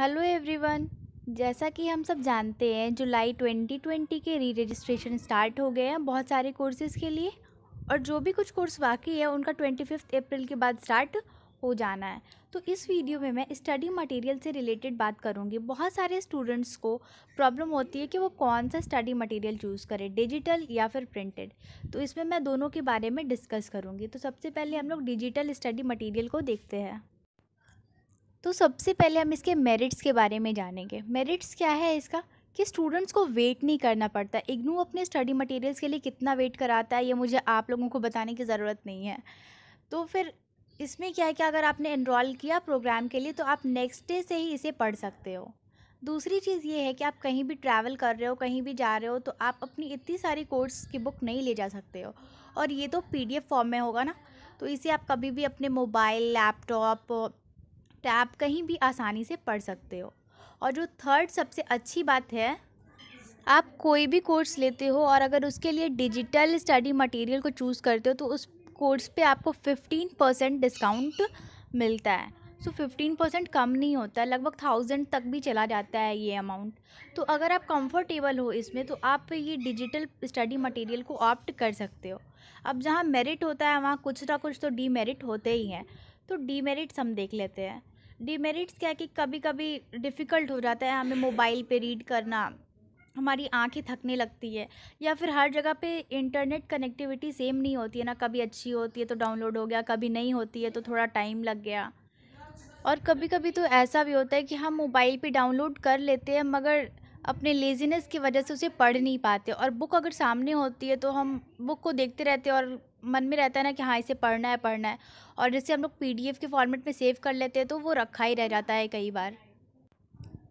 hello everyone जैसा कि हम सब जानते हैं जुलाई 2020 के री रजिस्ट्रेशन स्टार्ट हो गए हैं बहुत सारे कोर्सेज़ के लिए और जो भी कुछ कोर्स बाकी है उनका ट्वेंटी फिफ्थ अप्रैल के बाद स्टार्ट हो जाना है तो इस वीडियो में मैं स्टडी मटेरियल से रिलेटेड बात करूँगी बहुत सारे स्टूडेंट्स को प्रॉब्लम होती है कि वो कौन सा स्टडी मटेरियल चूज़ करें डिजिटल या फिर प्रिंटेड तो इसमें मैं दोनों के बारे में डिस्कस करूँगी तो सबसे पहले हम लोग डिजिटल स्टडी मटेरियल को देखते हैं तो सबसे पहले हम इसके मेरिट्स के बारे में जानेंगे मेरिट्स क्या है इसका कि स्टूडेंट्स को वेट नहीं करना पड़ता इग्नू अपने स्टडी मटेरियल्स के लिए कितना वेट कराता है ये मुझे आप लोगों को बताने की ज़रूरत नहीं है तो फिर इसमें क्या है कि अगर आपने इनरोल किया प्रोग्राम के लिए तो आप नेक्स्ट डे से ही इसे पढ़ सकते हो दूसरी चीज़ ये है कि आप कहीं भी ट्रैवल कर रहे हो कहीं भी जा रहे हो तो आप अपनी इतनी सारी कोर्स की बुक नहीं ले जा सकते हो और ये तो पीडीएफ फॉर्म में होगा ना तो इसे आप कभी भी अपने मोबाइल लैपटॉप तो आप कहीं भी आसानी से पढ़ सकते हो और जो थर्ड सबसे अच्छी बात है आप कोई भी कोर्स लेते हो और अगर उसके लिए डिजिटल स्टडी मटेरियल को चूज़ करते हो तो उस कोर्स पे आपको फिफ्टीन परसेंट डिस्काउंट मिलता है सो फिफ्टीन परसेंट कम नहीं होता लगभग थाउजेंड तक भी चला जाता है ये अमाउंट तो अगर आप कंफर्टेबल हो इसमें तो आप ये डिजिटल स्टडी मटेरियल को ऑप्ट कर सकते हो अब जहाँ मेरिट होता है वहाँ कुछ ना कुछ तो डीमेरिट होते ही हैं तो डीमेरिट्स हम देख लेते हैं डिमेरिट्स क्या है कि कभी कभी डिफ़िकल्ट हो जाता है हमें मोबाइल पे रीड करना हमारी आंखें थकने लगती है या फिर हर जगह पे इंटरनेट कनेक्टिविटी सेम नहीं होती है ना कभी अच्छी होती है तो डाउनलोड हो गया कभी नहीं होती है तो थोड़ा टाइम लग गया और कभी कभी तो ऐसा भी होता है कि हम मोबाइल पे डाउनलोड कर लेते हैं मगर अपने लेजीनेस की वजह से उसे पढ़ नहीं पाते और बुक अगर सामने होती है तो हम बुक को देखते रहते हैं और मन में रहता है ना कि हाँ इसे पढ़ना है पढ़ना है और जैसे हम लोग पी के फॉर्मेट में सेव कर लेते हैं तो वो रखा ही रह जाता है कई बार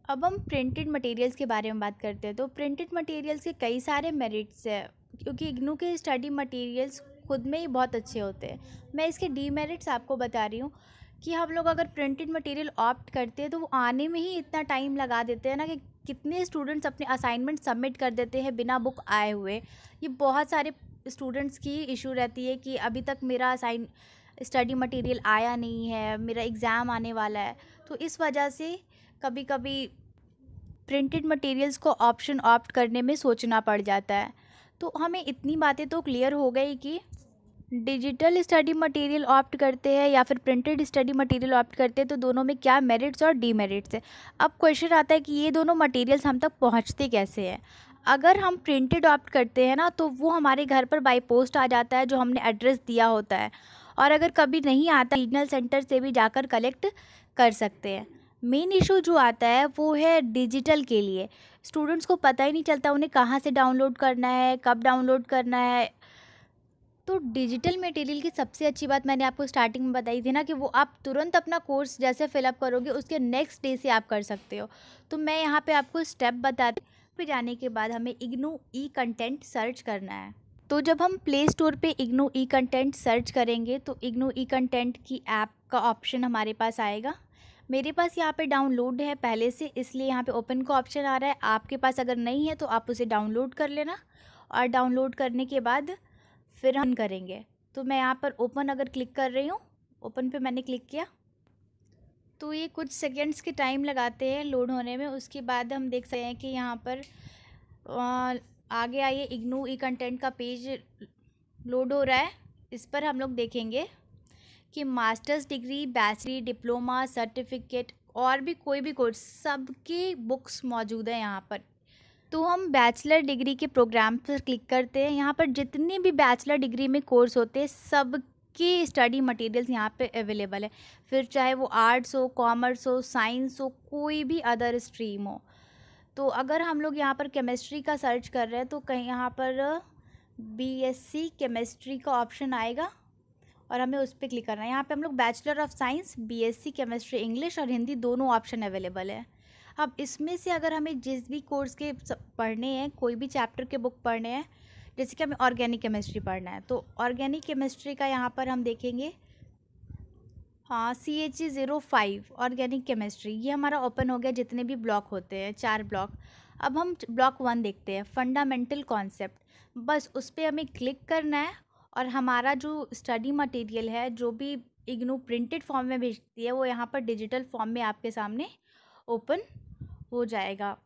अब हम प्रिंटेड मटेरियल्स के बारे में बात करते हैं तो प्रिंटेड मटेरियल्स के कई सारे मेरिट्स हैं क्योंकि इग्नू के स्टडी मटेरियल्स खुद में ही बहुत अच्छे होते हैं मैं इसके डीमेरिट्स आपको बता रही हूँ कि हम लोग अगर प्रिंटेड मटेरियल ऑप्ट करते हैं तो वो आने में ही इतना टाइम लगा देते हैं ना कि कितने स्टूडेंट्स अपने असाइनमेंट सबमिट कर देते हैं बिना बुक आए हुए ये बहुत सारे स्टूडेंट्स की इशू रहती है कि अभी तक मेरा असाइन स्टडी मटेरियल आया नहीं है मेरा एग्ज़ाम आने वाला है तो इस वजह से कभी कभी प्रिंटेड मटेरियल्स को ऑप्शन ऑप्ट करने में सोचना पड़ जाता है तो हमें इतनी बातें तो क्लियर हो गई कि डिजिटल स्टडी मटेरियल ऑप्ट करते हैं या फिर प्रिंटेड स्टडी मटेरियल ऑप्ट करते हैं तो दोनों में क्या मेरिट्स और डीमेरिट्स है अब क्वेश्चन आता है कि ये दोनों मटेरियल्स हम तक पहुंचते कैसे हैं अगर हम प्रिंटेड ऑप्ट करते हैं ना तो वो हमारे घर पर बाई पोस्ट आ जाता है जो हमने एड्रेस दिया होता है और अगर कभी नहीं आता रीजनल सेंटर से भी जाकर कलेक्ट कर सकते हैं मेन इशू जो आता है वो है डिजिटल के लिए स्टूडेंट्स को पता ही नहीं चलता उन्हें कहाँ से डाउनलोड करना है कब डाउनलोड करना है तो डिजिटल मटेरियल की सबसे अच्छी बात मैंने आपको स्टार्टिंग में बताई थी ना कि वो आप तुरंत अपना कोर्स जैसे फिलअप करोगे उसके नेक्स्ट डे से आप कर सकते हो तो मैं यहाँ पे आपको स्टेप बताती पे जाने के बाद हमें इग्नू ई कंटेंट सर्च करना है तो जब हम प्ले स्टोर पे इग्नू ई कंटेंट सर्च करेंगे तो इग्नू ई कंटेंट की ऐप का ऑप्शन हमारे पास आएगा मेरे पास यहाँ पे डाउनलोड है पहले से इसलिए यहाँ पे ओपन का ऑप्शन आ रहा है आपके पास अगर नहीं है तो आप उसे डाउनलोड कर लेना और डाउनलोड करने के बाद फिर हम करेंगे तो मैं यहाँ पर ओपन अगर क्लिक कर रही हूँ ओपन पे मैंने क्लिक किया तो ये कुछ सेकेंड्स के टाइम लगाते हैं लोड होने में उसके बाद हम देख सकते हैं कि यहाँ पर आगे आइए इग्नू ई कंटेंट का पेज लोड हो रहा है इस पर हम लोग देखेंगे कि मास्टर्स डिग्री बैचलरी डिप्लोमा सर्टिफिकेट और भी कोई भी कोर्स सबके बुक्स मौजूद हैं यहाँ पर तो हम बैचलर डिग्री के प्रोग्राम पर क्लिक करते हैं यहाँ पर जितने भी बैचलर डिग्री में कोर्स होते हैं सब के स्टडी मटेरियल्स यहाँ पे अवेलेबल है फिर चाहे वो आर्ट्स हो कॉमर्स हो साइंस हो कोई भी अदर स्ट्रीम हो तो अगर हम लोग यहाँ पर केमिस्ट्री का सर्च कर रहे हैं तो कहीं यहाँ पर बीएससी केमिस्ट्री का ऑप्शन आएगा और हमें उस पर क्लिक करना है यहाँ पे हम लोग bachelor of science BSc chemistry English और हिंदी दोनों ऑप्शन अवेलेबल है अब इसमें से अगर हमें जिस भी कोर्स के पढ़ने हैं कोई भी चैप्टर के बुक पढ़ने हैं जैसे कि हमें ऑर्गेनिक केमिस्ट्री पढ़ना है तो ऑर्गेनिक केमिस्ट्री का यहाँ पर हम देखेंगे हाँ C H E zero five organic chemistry ये हमारा ओपन हो गया जितने भी ब्लॉक होते हैं चार ब्लॉक अब हम ब्लॉक वन देखते हैं फंडामेंटल कॉन्सेप्ट बस उस पर हमें क्लिक करना है और हमारा जो स्टडी मटेरियल है जो भी इग्नू प्रिंटेड फॉर्म में भेजती है वो यहाँ पर डिजिटल फॉर्म में आपके सामने ओपन हो जाएगा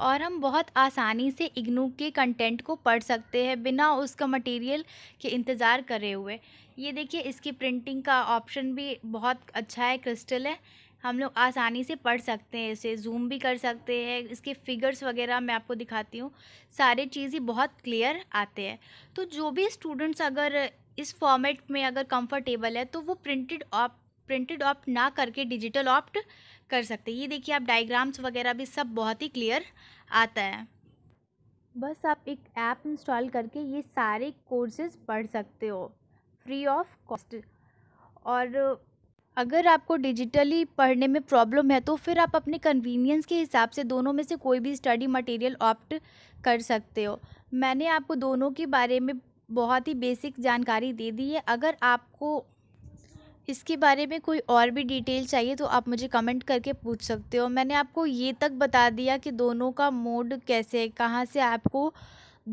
और हम बहुत आसानी से इग्नू के कंटेंट को पढ़ सकते हैं बिना उसका मटेरियल के इंतज़ार करे हुए ये देखिए इसकी प्रिंटिंग का ऑप्शन भी बहुत अच्छा है क्रिस्टल है हम लोग आसानी से पढ़ सकते हैं इसे जूम भी कर सकते हैं इसके फिगर्स वगैरह मैं आपको दिखाती हूँ सारे चीज़ ही बहुत क्लियर आते हैं तो जो भी स्टूडेंट्स अगर इस फॉर्मेट में अगर कंफर्टेबल है तो वो प्रिंटेड ऑप प्रिंटेड ऑप्ट ना करके डिजिटल ऑप्ट कर सकते ये देखिए आप डायग्राम्स वगैरह भी सब बहुत ही क्लियर आता है बस आप एक ऐप इंस्टॉल करके ये सारे कोर्सेज पढ़ सकते हो फ्री ऑफ कॉस्ट और अगर आपको डिजिटली पढ़ने में प्रॉब्लम है तो फिर आप अपने कन्वीनियंस के हिसाब से दोनों में से कोई भी स्टडी मटेरियल ऑप्ट कर सकते हो मैंने आपको दोनों के बारे में बहुत ही बेसिक जानकारी दे दी है अगर आपको इसके बारे में कोई और भी डिटेल चाहिए तो आप मुझे कमेंट करके पूछ सकते हो मैंने आपको ये तक बता दिया कि दोनों का मोड कैसे है कहाँ से आपको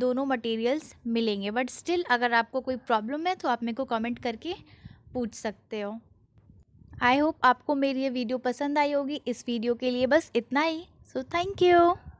दोनों मटेरियल्स मिलेंगे बट स्टिल अगर आपको कोई प्रॉब्लम है तो आप मेरे को कमेंट करके पूछ सकते हो आई होप आपको मेरी ये वीडियो पसंद आई होगी इस वीडियो के लिए बस इतना ही सो थैंक यू